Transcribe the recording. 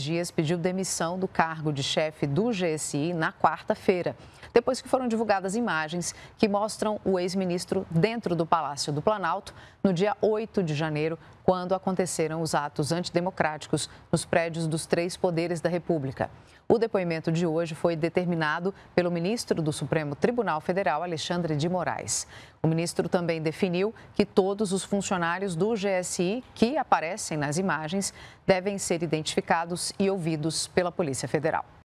Dias pediu demissão do cargo de chefe do GSI na quarta-feira, depois que foram divulgadas imagens que mostram o ex-ministro dentro do Palácio do Planalto no dia 8 de janeiro, quando aconteceram os atos antidemocráticos nos prédios dos três poderes da República. O depoimento de hoje foi determinado pelo ministro do Supremo Tribunal Federal, Alexandre de Moraes. O ministro também definiu que todos os funcionários do GSI que aparecem nas imagens devem ser identificados e ouvidos pela Polícia Federal.